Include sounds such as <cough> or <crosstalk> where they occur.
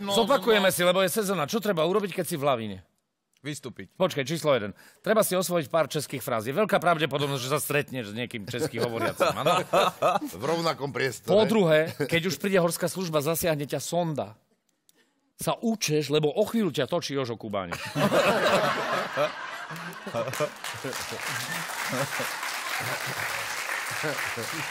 No, Zopakujeme no. si, lebo je sezóna. Čo treba urobiť, keď si v lavine? Vystúpiť. Počkaj, číslo 1. Treba si osvojiť pár českých fráz. Je veľká pravdepodobnosť, že sa stretneš s niekým česky hovoriacim. Ano? <laughs> V rovnakom priestore. Po druhé, keď už príde horská služba, zasiahne ťa sonda. Sa učeš, lebo o chvíľu ťa točí Jožo Kubáne. <laughs>